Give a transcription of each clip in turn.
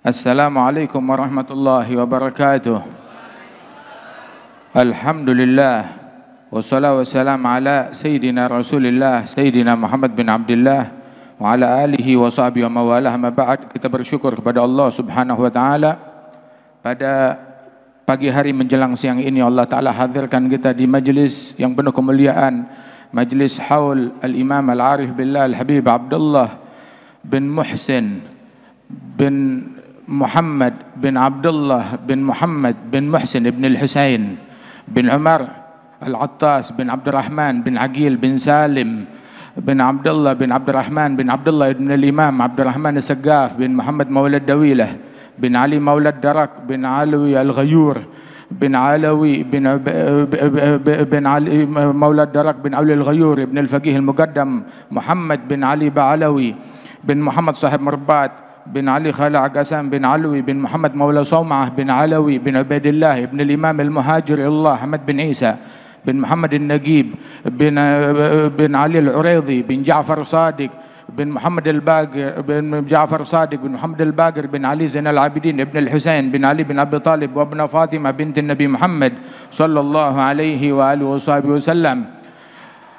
Assalamualaikum warahmatullahi wabarakatuh. Alhamdulillah. وبركاته الحمد لله والصلاة والسلام على Muhammad bin Abdullah wa ala alihi wa sahbihi wa mawalah ma ba'd kita bersyukur kepada Allah Subhanahu wa taala pada pagi hari menjelang siang ini Allah taala hadirkan kita di majelis yang penuh kemuliaan majelis haul al-Imam al-Arif billah al-Habib Abdullah bin Muhsin bin محمد بن عبد الله بن محمد بن محسن بن الحسين بن عمر العطاس بن عبد الرحمن بن عقيل بن سالم بن عبد الله بن عبد الرحمن بن عبد الله بن الإمام عبد الرحمن السقاف بن محمد مولى الدويلة بن علي مولى الدرك بن علوي الغيور بن علوي بن بن علي مولى الدرك بن علي الغيور بن الفقيه المقدم محمد بن علي بعلوي بن محمد صاحب مربات بن علي خالع قسام بن علوي بن محمد مولى صومعة بن علوي بن عبيد الله بن الإمام المهاجر إلى الله أحمد بن عيسى بن محمد النجيب بن, بن علي العريضي بن جعفر صادق بن محمد الباقر بن جعفر صادق بن محمد الباقر بن علي زين العابدين بن الحسين بن علي بن أبي طالب وابن فاطمة بنت النبي محمد صلى الله عليه وآله وصحبه وسلم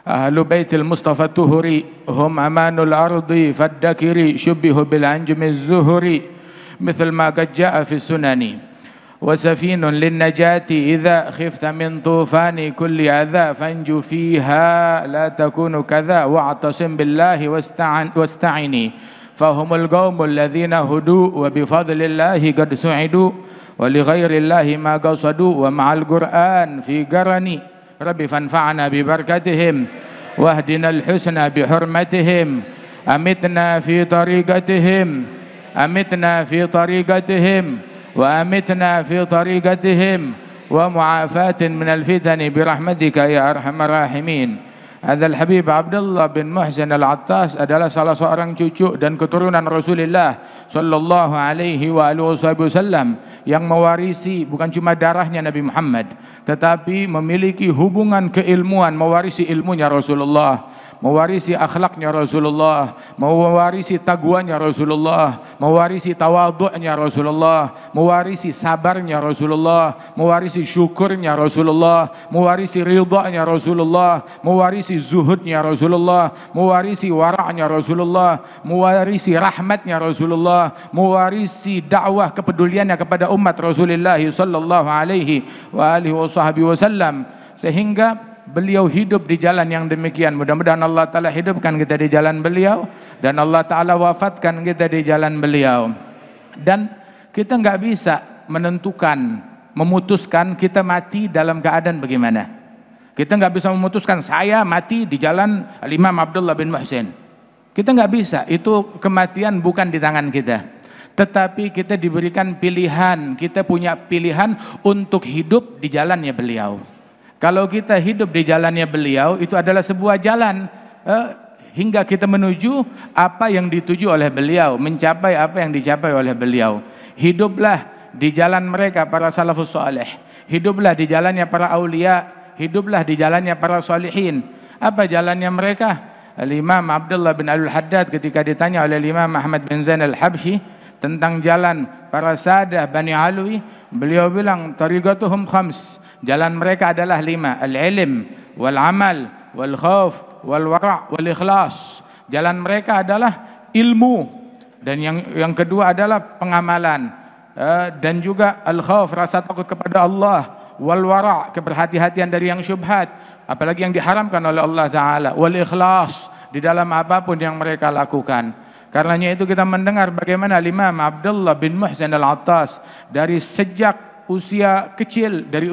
أهل بيت المصطفى الطهري هم أمان الأرض فالدكر شبهوا بالعنجم الزهري مثل ما قد جاء في السنن وسفين للنجاة إذا خفت من طوفان كل أذى فانجو فيها لا تكون كذا واعتصم بالله واستعن واستعني فهم القوم الذين هدوا وبفضل الله قد سعدوا ولغير الله ما قصدوا ومع القرآن في قرني رب فانفعنا ببركتهم واهدنا الحسنى بحرمتهم أمتنا في طريقتهم أمتنا في طريقتهم وأمتنا في طريقتهم ومعافاة من الفتن برحمتك يا أرحم الراحمين هذا الحبيب Abdullah bin Muhsin al-Attas adalah salah seorang cucu dan keturunan Rasulullah sallallahu alaihi wa alihi wasallam yang mewarisi bukan cuma darahnya Nabi Muhammad tetapi memiliki hubungan keilmuan mewarisi ilmunya Rasulullah mewarisi akhlaknya Rasulullah, mewarisi taguannya Rasulullah, mewarisi tawadhu'nya Rasulullah, mewarisi sabarnya Rasulullah, mewarisi syukurnya Rasulullah, mewarisi ridhanya Rasulullah, mewarisi zuhudnya Rasulullah, mewarisi wara'nya Rasulullah, mewarisi rahmatnya Rasulullah, mewarisi dakwah kepeduliannya kepada umat Rasulullah sallallahu alaihi wa alihi wasallam sehingga beliau hidup di jalan yang demikian. Mudah-mudahan Allah taala hidupkan kita di jalan beliau dan Allah taala wafatkan kita di jalan beliau. Dan kita nggak bisa menentukan, memutuskan kita mati dalam keadaan bagaimana. Kita nggak bisa memutuskan saya mati di jalan Imam Abdullah bin Muhsin. Kita nggak bisa. Itu kematian bukan di tangan kita tetapi kita diberikan pilihan, kita punya pilihan untuk hidup di jalannya beliau. Kalau kita hidup di jalannya beliau, itu adalah sebuah jalan eh, hingga kita menuju apa yang dituju oleh beliau, mencapai apa yang dicapai oleh beliau. Hiduplah di jalan mereka para salafus soleh, hiduplah di jalannya para aulia, hiduplah di jalannya para solihin. Apa jalannya mereka? Al Imam Abdullah bin Al Haddad ketika ditanya oleh Imam Muhammad bin Zain Al tentang jalan para sadah Bani Alwi, beliau bilang tarigatuhum khams. Jalan mereka adalah lima, al-ilm wal amal wal khauf wal wara' wal ikhlas. Jalan mereka adalah ilmu dan yang yang kedua adalah pengamalan eh, dan juga al khauf rasa takut kepada Allah wal wara' keberhati-hatian dari yang syubhat apalagi yang diharamkan oleh Allah taala wal ikhlas di dalam apapun yang mereka lakukan. Karenanya itu kita mendengar bagaimana Imam Abdullah bin Muhsin Al-Attas dari sejak usia kecil, dari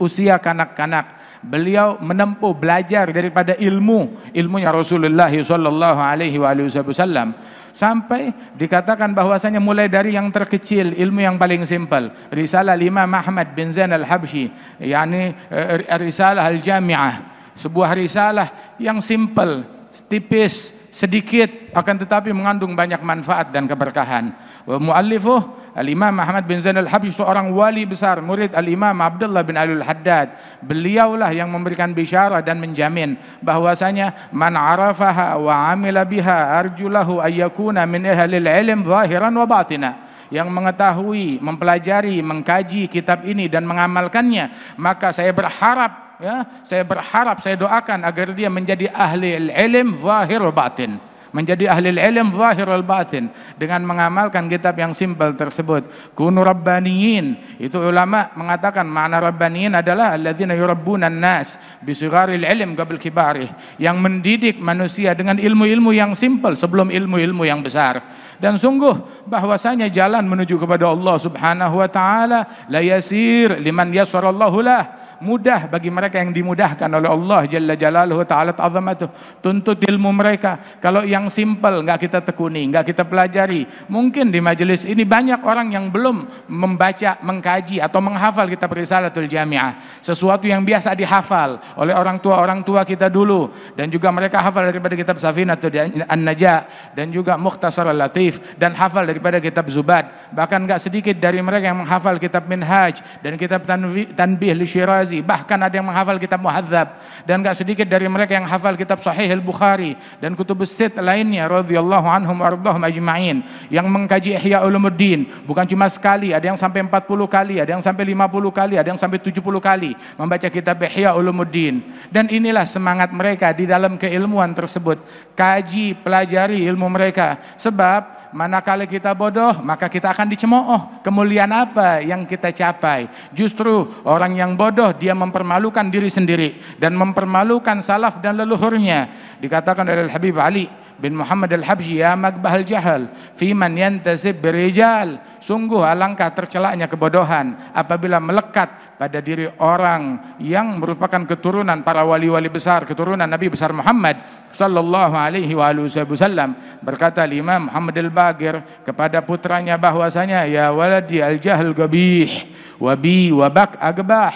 usia kanak-kanak, beliau menempuh belajar daripada ilmu, ilmunya Rasulullah sallallahu alaihi wasallam sampai dikatakan bahwasanya mulai dari yang terkecil ilmu yang paling simpel risalah lima Muhammad bin Zain al-Habsyi yakni eh, risalah al-jami'ah sebuah risalah yang simpel tipis sedikit akan tetapi mengandung banyak manfaat dan keberkahan. Wa muallifuh Al-Imam Ahmad bin Zainal Habib habsyi seorang wali besar murid Al-Imam Abdullah bin Alul Haddad. Beliaulah yang memberikan bisyarah dan menjamin bahwasanya man arafaha wa amila biha arjulahu ayyakuna min ahlil ilm zahiran wa batina yang mengetahui, mempelajari, mengkaji kitab ini dan mengamalkannya, maka saya berharap ya saya berharap saya doakan agar dia menjadi ahli ilm zahir batin menjadi ahli ilm zahir batin dengan mengamalkan kitab yang simpel tersebut kunu rabbaniyin itu ulama mengatakan makna rabbaniyin adalah alladzina yurabbuna nas bisigharil ilm qabl kibarih yang mendidik manusia dengan ilmu-ilmu yang simpel sebelum ilmu-ilmu yang besar dan sungguh bahwasanya jalan menuju kepada Allah Subhanahu wa taala la yasir liman yasarallahu lah mudah bagi mereka yang dimudahkan oleh Allah Jalla Jalaluhu Ta'ala Ta'azamatuh. Tuntut ilmu mereka. Kalau yang simple nggak kita tekuni, nggak kita pelajari. Mungkin di majelis ini banyak orang yang belum membaca, mengkaji atau menghafal kitab Risalatul Jami'ah. Sesuatu yang biasa dihafal oleh orang tua-orang tua kita dulu. Dan juga mereka hafal daripada kitab Safinatul An-Najah. Dan juga Mukhtasar Al-Latif. Dan hafal daripada kitab Zubad. Bahkan nggak sedikit dari mereka yang menghafal kitab Minhaj dan kitab Tanbih Li Syirazi Razi, bahkan ada yang menghafal kitab Muhadzab dan gak sedikit dari mereka yang hafal kitab Sahih Al-Bukhari dan kutubusit lainnya radhiyallahu anhum ardhahum ajma'in yang mengkaji Ihya Ulumuddin bukan cuma sekali, ada yang sampai 40 kali, ada yang sampai 50 kali, ada yang sampai 70 kali membaca kitab Ihya Ulumuddin. Dan inilah semangat mereka di dalam keilmuan tersebut. Kaji, pelajari ilmu mereka sebab Manakala kita bodoh, maka kita akan dicemooh. Kemuliaan apa yang kita capai? Justru orang yang bodoh dia mempermalukan diri sendiri dan mempermalukan salaf dan leluhurnya. Dikatakan oleh Habib Ali, bin Muhammad al-Habsyi ya magbahal jahal fi man yantasib birijal sungguh alangkah tercelaknya kebodohan apabila melekat pada diri orang yang merupakan keturunan para wali-wali besar keturunan Nabi besar Muhammad sallallahu alaihi wa wasallam berkata Imam Muhammad al-Bagir kepada putranya bahwasanya ya waladi al-jahal gabih wabi wabak agbah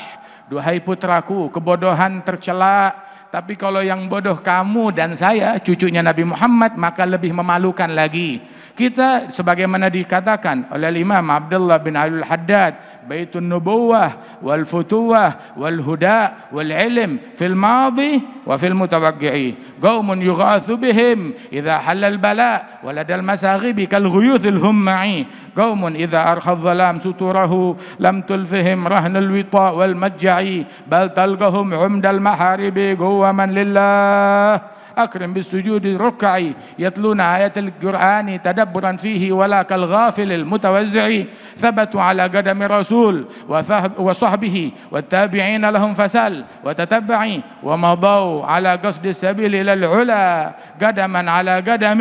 duhai putraku kebodohan tercelak tapi kalau yang bodoh kamu dan saya cucunya Nabi Muhammad maka lebih memalukan lagi Kita sebagaimana dikatakan oleh Imam Abdullah bin Alul Haddad, Baitun Nubuwah wal Futuwah wal Huda wal Ilm fil madhi wa fil mutawaqqi'i. Qaumun yughathu bihim idza halal bala wa lada al masaghibi kal ghuyuth al humma'i. Qaumun idza arkha al dhalam suturahu lam tulfihim rahn al wita wal majja'i bal talqahum umda al maharibi quwaman lillah. أكرم بالسجود ركعي يتلون آية القرآن تدبرا فيه ولا كالغافل المتوزع ثبتوا على قدم الرسول وصحبه والتابعين لهم فسل وتتبعي ومضوا على قصد السبيل إلى العلا قدما على قدم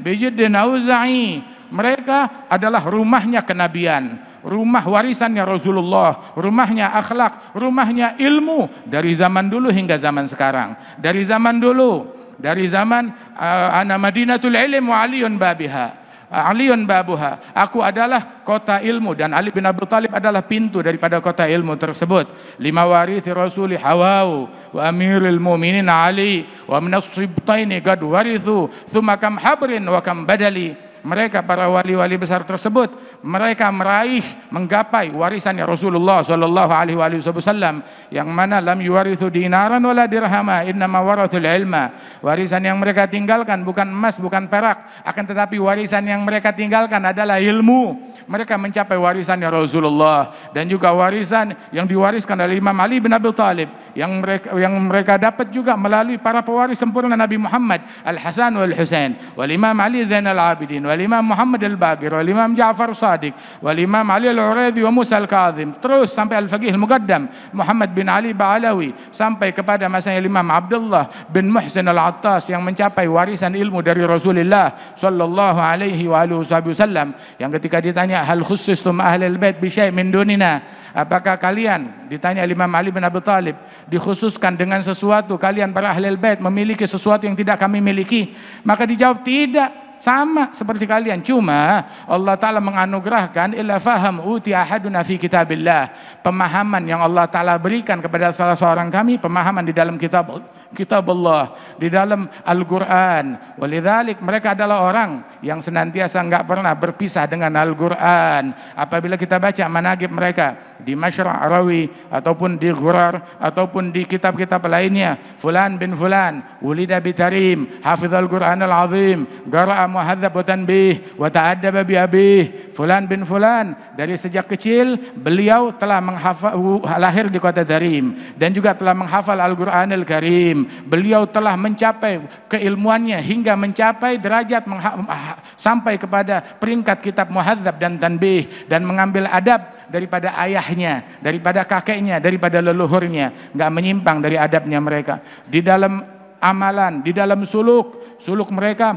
بجد أوزعي mereka adalah rumahnya kenabian, rumah warisannya Rasulullah, rumahnya akhlak, rumahnya ilmu dari zaman dulu hingga zaman sekarang. Dari zaman dulu dari zaman eh, ana madinatul ilm wa aliyun babiha eh, Aliun babuha. Aku adalah kota ilmu dan Ali bin Abu Talib adalah pintu daripada kota ilmu tersebut. Lima warithi rasuli hawau wa amiril mu'minin Ali wa minasribtaini gad warithu thumma kam habrin wa kam badali mereka para wali-wali besar tersebut mereka meraih menggapai warisannya Rasulullah sallallahu alaihi wasallam yang mana lam yuwarithu dinaran wala dirhama innama warathul ilma warisan yang mereka tinggalkan bukan emas bukan perak akan tetapi warisan yang mereka tinggalkan adalah ilmu mereka mencapai warisannya Rasulullah dan juga warisan yang diwariskan oleh Imam Ali bin Abi Thalib yang mereka yang mereka dapat juga melalui para pewaris sempurna Nabi Muhammad Al Hasan wal Husain wal Imam Ali Zainal Abidin wal Imam Muhammad Al Baqir wal Imam Ja'far Sadiq wal Imam Ali Al Uraidi wa Musa Al Kazim terus sampai Al Faqih Al Muqaddam Muhammad bin Ali Ba'alawi sampai kepada masanya Imam Abdullah bin Muhsin Al Attas yang mencapai warisan ilmu dari Rasulullah sallallahu alaihi wa alihi wasallam yang ketika ditanya hal khusus tum ahlul bait bi syai' min dunina apakah kalian ditanya Imam Ali bin Abi Thalib dikhususkan dengan sesuatu kalian para ahli bait memiliki sesuatu yang tidak kami miliki maka dijawab tidak sama seperti kalian cuma Allah taala menganugerahkan illa faham uti ahaduna fi kitabillah pemahaman yang Allah taala berikan kepada salah seorang kami pemahaman di dalam kitab kitab Allah, di dalam Al-Qur'an. Walidzalik mereka adalah orang yang senantiasa nggak pernah berpisah dengan Al-Qur'an. Apabila kita baca managib mereka di Masyra' Rawi ataupun di Ghurar ataupun di kitab-kitab lainnya, fulan bin fulan wulida bi hafiz Al Qur'an al-azim, qara'a muhadzab wa tanbih wa ta'addaba bi abih, fulan bin fulan dari sejak kecil beliau telah menghafal lahir di kota Tarim dan juga telah menghafal al al Karim Beliau telah mencapai keilmuannya hingga mencapai derajat ah, sampai kepada peringkat kitab muhadzab dan tanbih dan mengambil adab daripada ayahnya, daripada kakeknya, daripada leluhurnya, nggak menyimpang dari adabnya mereka. Di dalam amalan, di dalam suluk, suluk mereka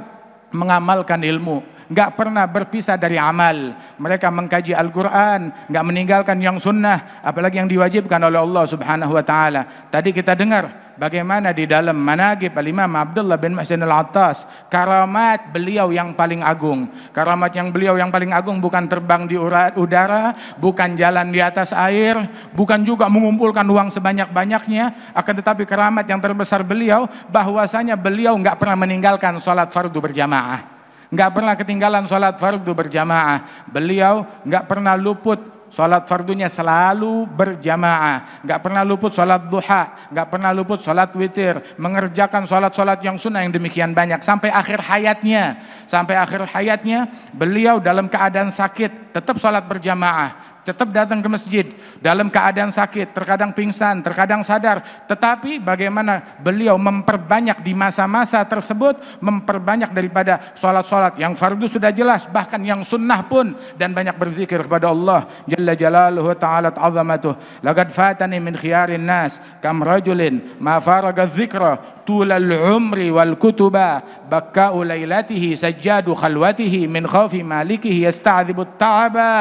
mengamalkan ilmu, nggak pernah berpisah dari amal. Mereka mengkaji Al-Quran, nggak meninggalkan yang sunnah, apalagi yang diwajibkan oleh Allah Subhanahu Wa Taala. Tadi kita dengar bagaimana di dalam managib Al-Imam Abdullah bin Masjidil Al-Attas, karamat beliau yang paling agung. Karamat yang beliau yang paling agung bukan terbang di udara, bukan jalan di atas air, bukan juga mengumpulkan uang sebanyak-banyaknya, akan tetapi keramat yang terbesar beliau bahwasanya beliau nggak pernah meninggalkan sholat fardu berjamaah nggak pernah ketinggalan sholat fardu berjamaah. Beliau nggak pernah luput Sholat fardunya selalu berjamaah. Gak pernah luput sholat duha. Gak pernah luput sholat witir. Mengerjakan sholat-sholat yang sunnah yang demikian banyak. Sampai akhir hayatnya. Sampai akhir hayatnya beliau dalam keadaan sakit. Tetap sholat berjamaah tetap datang ke masjid dalam keadaan sakit, terkadang pingsan, terkadang sadar. Tetapi bagaimana beliau memperbanyak di masa-masa tersebut, memperbanyak daripada sholat-sholat yang fardu sudah jelas, bahkan yang sunnah pun dan banyak berzikir kepada Allah Jalla Jalaluhu Ta'ala ta'azamatuh. Lagad fatani min khiyarin nas kam rajulin ma faraga zikra tulal umri wal kutuba baka ulailatihi sajjadu khalwatihi min khawfi malikihi yasta'dzibu ta'aba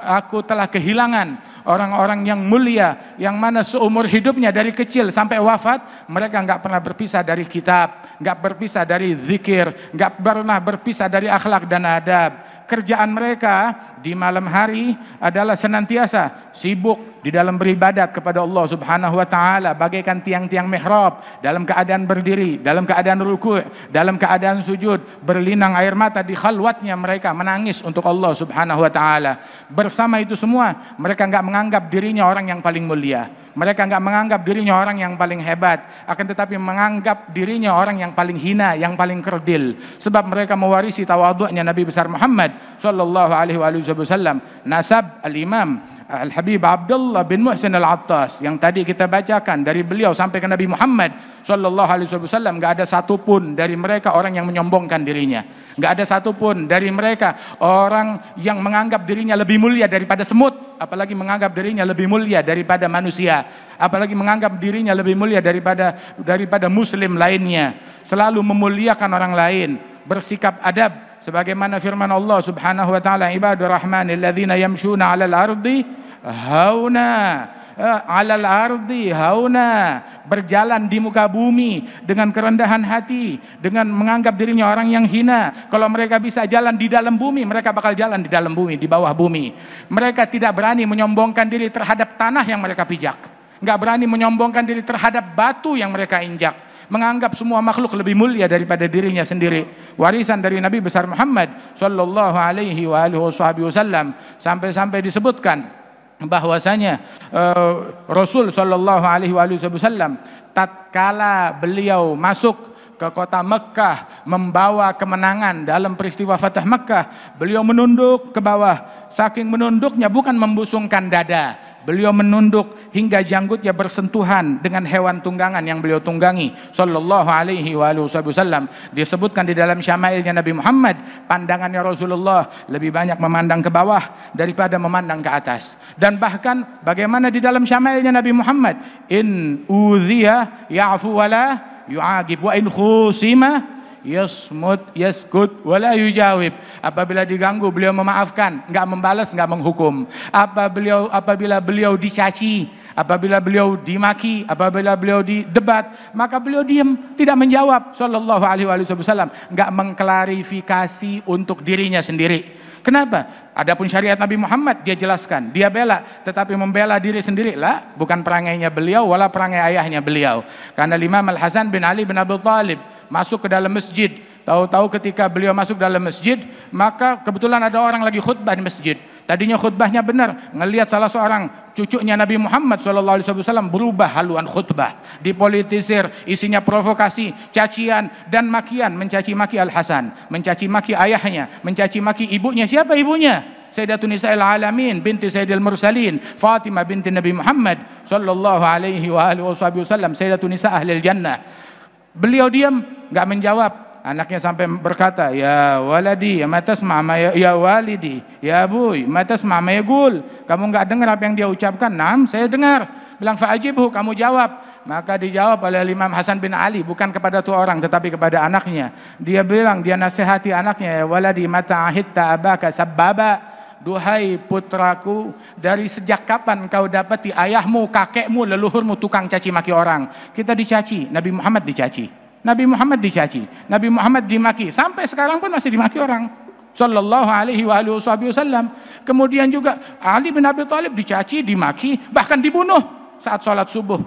aku telah kehilangan orang-orang yang mulia yang mana seumur hidupnya dari kecil sampai wafat mereka nggak pernah berpisah dari kitab, nggak berpisah dari zikir, nggak pernah berpisah dari akhlak dan adab. Kerjaan mereka di malam hari adalah senantiasa sibuk di dalam beribadat kepada Allah Subhanahu wa taala bagaikan tiang-tiang mihrab dalam keadaan berdiri, dalam keadaan ruku', dalam keadaan sujud, berlinang air mata di khalwatnya mereka menangis untuk Allah Subhanahu wa taala. Bersama itu semua, mereka enggak menganggap dirinya orang yang paling mulia. Mereka enggak menganggap dirinya orang yang paling hebat, akan tetapi menganggap dirinya orang yang paling hina, yang paling kerdil sebab mereka mewarisi tawadhu'nya Nabi besar Muhammad sallallahu alaihi wasallam SAW nasab al-imam Al-Habib Abdullah bin Muhsin Al-Attas yang tadi kita bacakan dari beliau sampai ke Nabi Muhammad sallallahu alaihi wasallam enggak ada satupun dari mereka orang yang menyombongkan dirinya. Enggak ada satupun dari mereka orang yang menganggap dirinya lebih mulia daripada semut, apalagi menganggap dirinya lebih mulia daripada manusia, apalagi menganggap dirinya lebih mulia daripada daripada muslim lainnya. Selalu memuliakan orang lain, bersikap adab sebagaimana firman Allah Subhanahu wa taala ibadur rahman ladzina yamshuna 'alal ardi hauna eh, alal ardi hauna berjalan di muka bumi dengan kerendahan hati dengan menganggap dirinya orang yang hina kalau mereka bisa jalan di dalam bumi mereka bakal jalan di dalam bumi di bawah bumi mereka tidak berani menyombongkan diri terhadap tanah yang mereka pijak nggak berani menyombongkan diri terhadap batu yang mereka injak menganggap semua makhluk lebih mulia daripada dirinya sendiri. Warisan dari Nabi besar Muhammad sallallahu alaihi wa alihi wasallam sampai-sampai disebutkan bahwasanya uh, Rasul sallallahu Alaihi Wasallam tatkala beliau masuk ke kota Mekah membawa kemenangan dalam peristiwa Fatah Mekah beliau menunduk ke bawah saking menunduknya bukan membusungkan dada Beliau menunduk hingga janggutnya bersentuhan dengan hewan tunggangan yang beliau tunggangi. Sallallahu alaihi wa wasallam. Disebutkan di dalam syamailnya Nabi Muhammad, pandangannya Rasulullah lebih banyak memandang ke bawah daripada memandang ke atas. Dan bahkan bagaimana di dalam syamailnya Nabi Muhammad, in udhiya ya'fu wa yuagib wa in khusima yasmut yaskut wala yujawib apabila diganggu beliau memaafkan enggak membalas enggak menghukum apa beliau apabila beliau dicaci apabila beliau dimaki apabila beliau didebat maka beliau diam tidak menjawab sallallahu alaihi wasallam enggak mengklarifikasi untuk dirinya sendiri Kenapa? Adapun syariat Nabi Muhammad dia jelaskan, dia bela, tetapi membela diri sendiri lah, bukan perangainya beliau wala perangai ayahnya beliau. Karena Imam Al Hasan bin Ali bin Abdul Thalib masuk ke dalam masjid Tahu-tahu ketika beliau masuk dalam masjid, maka kebetulan ada orang lagi khutbah di masjid. Tadinya khutbahnya benar, ngelihat salah seorang cucunya Nabi Muhammad SAW berubah haluan khutbah, dipolitisir, isinya provokasi, cacian dan makian, mencaci maki Al Hasan, mencaci maki ayahnya, mencaci maki ibunya. Siapa ibunya? Sayyidatun Nisa'il Alamin binti Sayyidil Mursalin Fatimah binti Nabi Muhammad sallallahu alaihi wa alihi wasallam Sayyidatun Nisa' Ahlil Jannah beliau diam nggak menjawab Anaknya sampai berkata, "Ya waladi, ya matasma mama ya, ya walidi, ya matas mama ya gul." Kamu nggak dengar apa yang dia ucapkan? Nam, saya dengar. Bilang fa'ajibhu, kamu jawab. Maka dijawab oleh Imam Hasan bin Ali, bukan kepada tuh orang, tetapi kepada anaknya. Dia bilang, dia nasihati anaknya, "Ya waladi, mata ahitta abaka sababa." Duhai putraku, dari sejak kapan kau dapati ayahmu, kakekmu, leluhurmu tukang caci maki orang? Kita dicaci, Nabi Muhammad dicaci. Nabi Muhammad dicaci, Nabi Muhammad dimaki, sampai sekarang pun masih dimaki orang. Sallallahu alaihi wa alihi wasallam. Kemudian juga Ali bin Abi Thalib dicaci, dimaki, bahkan dibunuh saat sholat subuh.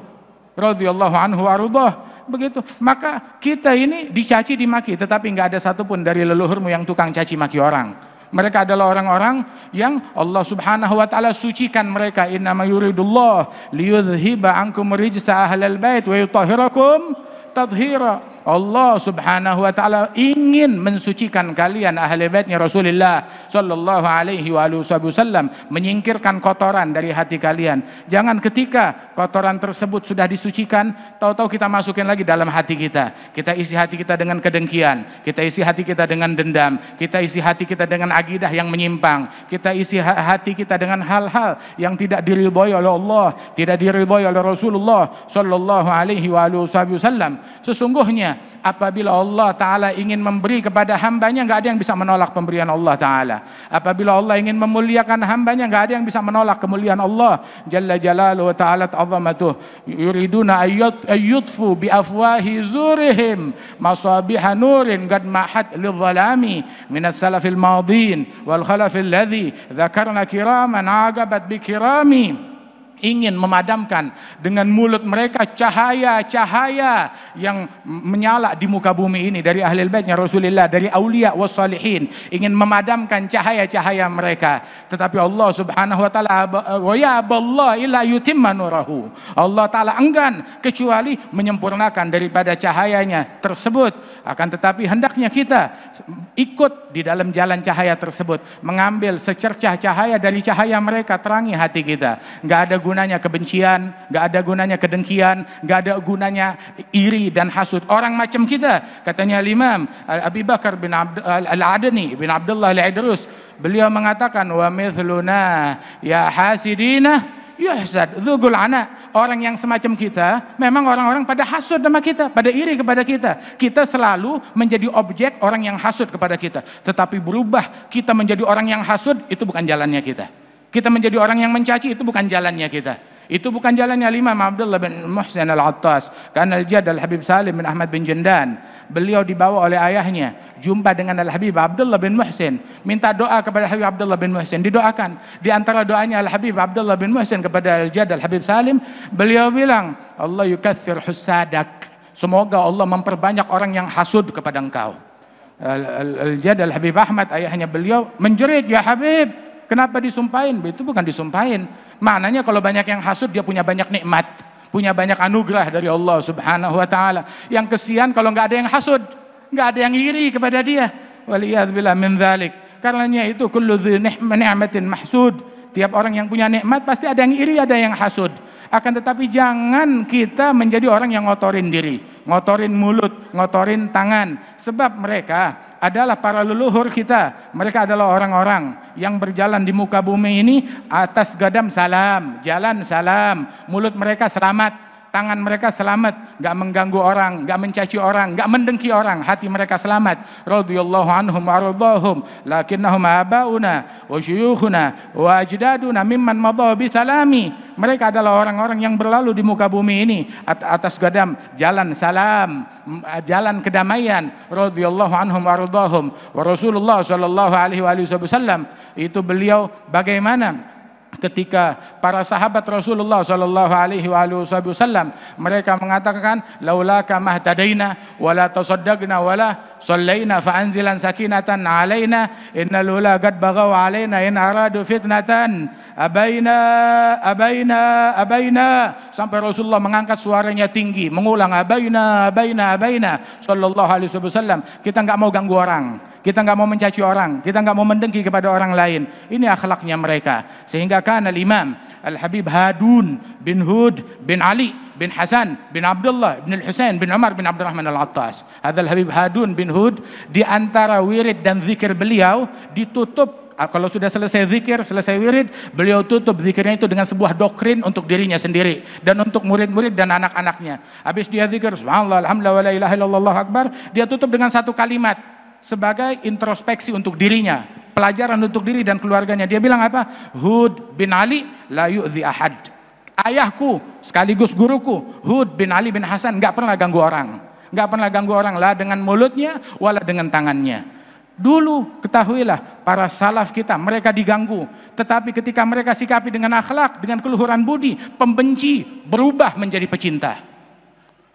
Radhiyallahu anhu warudhah. Begitu. Maka kita ini dicaci, dimaki, tetapi nggak ada satupun dari leluhurmu yang tukang caci maki orang. Mereka adalah orang-orang yang Allah Subhanahu wa taala sucikan mereka. Innama yuridullah liyudhhiba ankum rijsa ahlal bait wa yutahhirakum تظهيرا Allah Subhanahu wa taala ingin mensucikan kalian ahli baitnya Rasulullah sallallahu alaihi wasallam menyingkirkan kotoran dari hati kalian. Jangan ketika kotoran tersebut sudah disucikan, tahu-tahu kita masukin lagi dalam hati kita. Kita isi hati kita dengan kedengkian, kita isi hati kita dengan dendam, kita isi hati kita dengan agidah yang menyimpang, kita isi hati kita dengan hal-hal yang tidak diridhoi oleh Allah, tidak diridhoi oleh Rasulullah sallallahu alaihi wasallam. Sesungguhnya apabila Allah Ta'ala ingin memberi kepada hambanya nggak ada yang bisa menolak pemberian Allah Ta'ala. Apabila Allah ingin memuliakan hambanya nggak ada yang bisa menolak kemuliaan Allah. Jalla jalaluhu ta'ala ta'zamatuh. Yuriduna ayyut, ayyutfu biafwahi zurihim masabiha nurin gad mahat lidhalami minas salafil madin wal khalafil ladhi dhakarna kiraman agabat bikirami ingin memadamkan dengan mulut mereka cahaya-cahaya yang menyala di muka bumi ini dari ahli baitnya Rasulullah, dari aulia wasalihin ingin memadamkan cahaya-cahaya mereka. Tetapi Allah Subhanahu wa taala ya Allah illa yutimma nurahu. Allah taala enggan kecuali menyempurnakan daripada cahayanya tersebut. Akan tetapi hendaknya kita ikut di dalam jalan cahaya tersebut, mengambil secercah cahaya dari cahaya mereka terangi hati kita. Nggak ada gunanya kebencian, nggak ada gunanya kedengkian, nggak ada gunanya iri dan hasut. Orang macam kita, katanya Imam Abi Bakar bin Abdul Al-Adani bin Abdullah Al-Idrus, beliau mengatakan wa mithluna ya hasidina ya Ustaz, dhugul anak Orang yang semacam kita, memang orang-orang pada hasud sama kita, pada iri kepada kita. Kita selalu menjadi objek orang yang hasud kepada kita. Tetapi berubah kita menjadi orang yang hasud, itu bukan jalannya kita. Kita menjadi orang yang mencaci itu bukan jalannya kita. Itu bukan jalannya lima. Abdullah bin Muhsin al-Attas. Karena al-Jad al-Habib Salim bin Ahmad bin Jendan. Beliau dibawa oleh ayahnya. Jumpa dengan al-Habib Abdullah bin Muhsin. Minta doa kepada Habib Abdullah bin Muhsin. Didoakan. Di antara doanya al-Habib Abdullah bin Muhsin kepada al-Jad al-Habib Salim. Beliau bilang, Allah yukathir husadak. Semoga Allah memperbanyak orang yang hasud kepada engkau. Al-Jad al-Habib Ahmad, ayahnya beliau, menjerit, ya Habib, Kenapa disumpahin? Itu bukan disumpahin. Maknanya kalau banyak yang hasut dia punya banyak nikmat, punya banyak anugerah dari Allah Subhanahu wa taala. Yang kesian kalau nggak ada yang hasud, nggak ada yang iri kepada dia. Waliyadzubillah min dzalik. Karenanya itu kullu ni'matin mahsud. Tiap orang yang punya nikmat pasti ada yang iri, ada yang hasud. Akan tetapi jangan kita menjadi orang yang ngotorin diri, ngotorin mulut, ngotorin tangan. Sebab mereka adalah para leluhur kita. Mereka adalah orang-orang yang berjalan di muka bumi ini atas gadam salam, jalan salam, mulut mereka selamat, tangan mereka selamat, nggak mengganggu orang, nggak mencaci orang, nggak mendengki orang, hati mereka selamat. Radhiyallahu anhum waradhahum, lakinnahum abauna wa syuyukhuna wa ajdaduna mimman bi salami. Mereka adalah orang-orang yang berlalu di muka bumi ini atas gadam jalan salam, eh, jalan kedamaian. Radhiyallahu anhum waradhahum. Wa Rasulullah sallallahu alaihi wasallam itu beliau bagaimana ketika para sahabat Rasulullah Shallallahu alaihi wasallam mereka mengatakan laulaka mahtadaina wala tasaddaqna wala sallaina fa anzilan sakinatan alaina innal ula qad baghaw alaina in aradu fitnatan abaina abaina abaina sampai Rasulullah mengangkat suaranya tinggi mengulang abaina abaina abaina sallallahu alaihi wasallam kita nggak mau ganggu orang kita nggak mau mencaci orang, kita nggak mau mendengki kepada orang lain. Ini akhlaknya mereka. Sehingga kan al Imam Al Habib Hadun bin Hud bin Ali bin Hasan bin Abdullah bin Hussein bin Umar bin Abdurrahman Al Attas. Hadal Habib Hadun bin Hud di antara wirid dan zikir beliau ditutup ah, kalau sudah selesai zikir, selesai wirid, beliau tutup zikirnya itu dengan sebuah doktrin untuk dirinya sendiri dan untuk murid-murid dan anak-anaknya. Habis dia zikir, subhanallah, alhamdulillah, la ilaha illallah akbar, dia tutup dengan satu kalimat sebagai introspeksi untuk dirinya, pelajaran untuk diri dan keluarganya. Dia bilang apa? Hud bin Ali la yu'zi ahad. Ayahku sekaligus guruku, Hud bin Ali bin Hasan nggak pernah ganggu orang. nggak pernah ganggu orang lah dengan mulutnya wala dengan tangannya. Dulu ketahuilah para salaf kita mereka diganggu Tetapi ketika mereka sikapi dengan akhlak Dengan keluhuran budi Pembenci berubah menjadi pecinta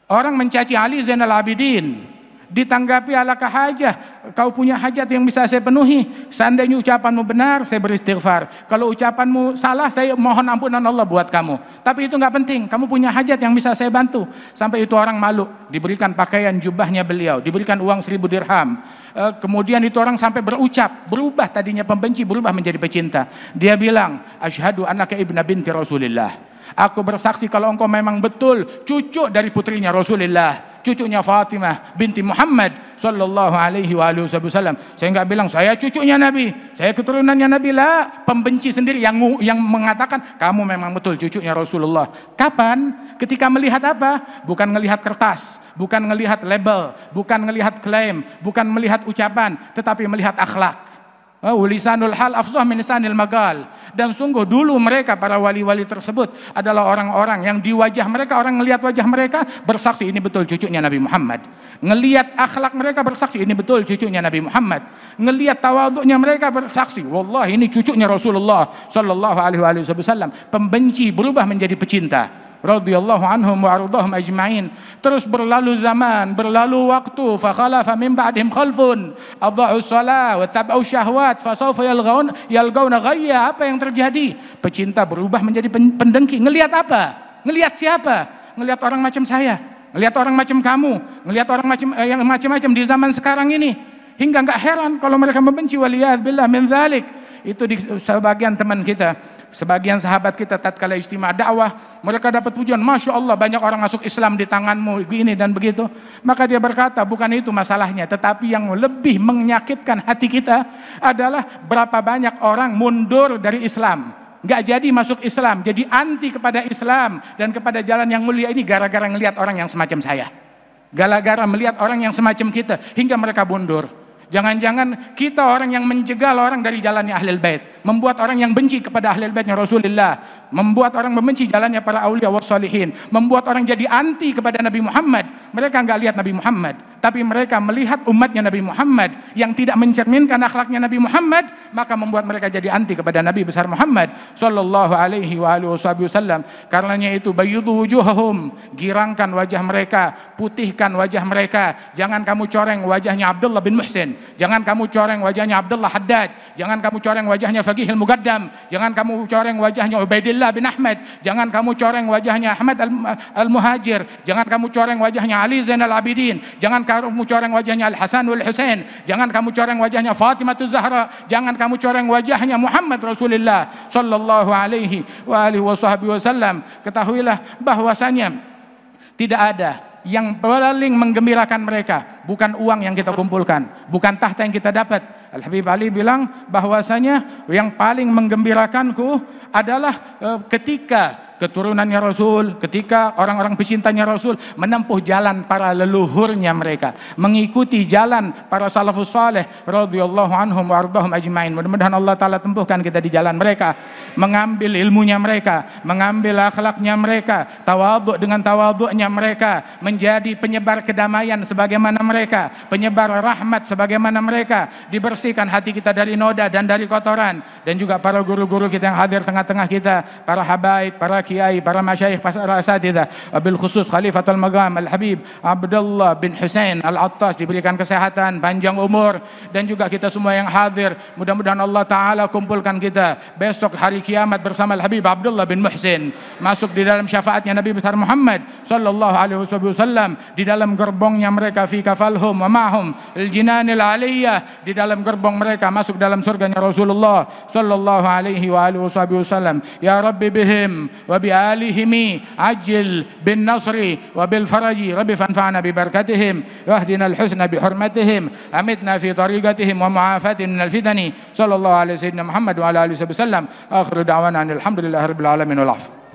Orang mencaci Ali Zainal Abidin ditanggapi ala kahaja kau punya hajat yang bisa saya penuhi seandainya ucapanmu benar saya beristighfar kalau ucapanmu salah saya mohon ampunan Allah buat kamu tapi itu nggak penting kamu punya hajat yang bisa saya bantu sampai itu orang malu diberikan pakaian jubahnya beliau diberikan uang seribu dirham eh, kemudian itu orang sampai berucap berubah tadinya pembenci berubah menjadi pecinta dia bilang asyhadu anaknya ibnu binti rasulillah aku bersaksi kalau engkau memang betul cucu dari putrinya rasulillah cucunya Fatimah binti Muhammad sallallahu alaihi wa wasallam. Saya enggak bilang saya cucunya Nabi, saya keturunannya Nabi lah. Pembenci sendiri yang yang mengatakan kamu memang betul cucunya Rasulullah. Kapan? Ketika melihat apa? Bukan melihat kertas, bukan melihat label, bukan melihat klaim, bukan melihat ucapan, tetapi melihat akhlak. Eh, Lisanul hal afsah min lisanil magal. Dan sungguh dulu mereka para wali-wali tersebut adalah orang-orang yang di wajah mereka, orang ngelihat wajah mereka bersaksi ini betul cucunya Nabi Muhammad. Ngelihat akhlak mereka bersaksi ini betul cucunya Nabi Muhammad. Ngelihat tawaduknya mereka bersaksi, wallahi ini cucunya Rasulullah sallallahu alaihi wasallam. Pembenci berubah menjadi pecinta radhiyallahu anhum wa ardhahum ajma'in. Terus berlalu zaman, berlalu waktu, fa khalafa min ba'dihim khalfun adha'u shalah wa tab'u syahwat fa sawfa yalghaun yalgauna ghayya. Apa yang terjadi? Pecinta berubah menjadi pendengki. Ngelihat apa? Ngelihat siapa? Ngelihat orang macam saya, ngelihat orang macam kamu, ngelihat orang macam eh, yang macam-macam di zaman sekarang ini. Hingga nggak heran kalau mereka membenci waliyad billah min dzalik itu di sebagian teman kita, sebagian sahabat kita tatkala istimewa dakwah, mereka dapat pujian, masya Allah banyak orang masuk Islam di tanganmu ini dan begitu. Maka dia berkata bukan itu masalahnya, tetapi yang lebih menyakitkan hati kita adalah berapa banyak orang mundur dari Islam Gak jadi masuk Islam, jadi anti kepada Islam dan kepada jalan yang mulia ini gara-gara melihat orang yang semacam saya. Gara-gara melihat orang yang semacam kita hingga mereka mundur. Jangan-jangan kita orang yang menjegal orang dari jalannya Ahlul Bait, membuat orang yang benci kepada Ahlul Baitnya Rasulullah membuat orang membenci jalannya para aulia wassalihin, membuat orang jadi anti kepada Nabi Muhammad. Mereka nggak lihat Nabi Muhammad, tapi mereka melihat umatnya Nabi Muhammad yang tidak mencerminkan akhlaknya Nabi Muhammad, maka membuat mereka jadi anti kepada Nabi besar Muhammad sallallahu alaihi wa alihi wasallam. Karenanya itu bayyidhu wujuhahum, girangkan wajah mereka, putihkan wajah mereka. Jangan kamu coreng wajahnya Abdullah bin Muhsin, jangan kamu coreng wajahnya Abdullah Haddad, jangan kamu coreng wajahnya al Mugaddam, jangan kamu coreng wajahnya Ubaidillah Abdullah bin Ahmad, jangan kamu coreng wajahnya Ahmad Al-Muhajir, jangan kamu coreng wajahnya Ali Zainal Abidin, jangan kamu coreng wajahnya Al-Hasan wal Husain, jangan kamu coreng wajahnya Fatimah Zahra, jangan kamu coreng wajahnya Muhammad Rasulullah sallallahu alaihi wa alihi wasallam. Ketahuilah bahwasanya tidak ada yang paling menggembirakan mereka, bukan uang yang kita kumpulkan, bukan tahta yang kita dapat. Al Habib Ali bilang bahwasanya yang paling menggembirakanku adalah eh, ketika keturunannya Rasul, ketika orang-orang pecintanya Rasul menempuh jalan para leluhurnya mereka, mengikuti jalan para salafus saleh radhiyallahu anhum wardahum ajmain. Mudah-mudahan Allah taala tempuhkan kita di jalan mereka, mengambil ilmunya mereka, mengambil akhlaknya mereka, tawadhu dengan tawadhunya mereka, menjadi penyebar kedamaian sebagaimana mereka, penyebar rahmat sebagaimana mereka, dibersihkan hati kita dari noda dan dari kotoran dan juga para guru-guru kita yang hadir tengah-tengah kita, para habaib, para kiai, para masyayikh, para asatidah, bil khusus Khalifatul Magam Al-Habib Abdullah bin Husain Al-Attas diberikan kesehatan, panjang umur dan juga kita semua yang hadir. Mudah-mudahan Allah taala kumpulkan kita besok hari kiamat bersama Al-Habib Abdullah bin Muhsin masuk di dalam syafaatnya Nabi besar Muhammad sallallahu alaihi wasallam di dalam gerbongnya mereka fi kafalhum wa mahum al-jinanil aliyah di dalam gerbong mereka masuk dalam surganya Rasulullah sallallahu alaihi wasallam ya rabbi bihim wa وبآلهم عجل بالنصر وبالفرج رب فانفعنا ببركتهم واهدنا الحسن بحرمتهم أمتنا في طريقتهم ومعافاة من الفتن صلى الله على سيدنا محمد وعلى آله وسلم آخر دعوانا أن الحمد لله رب العالمين والعفو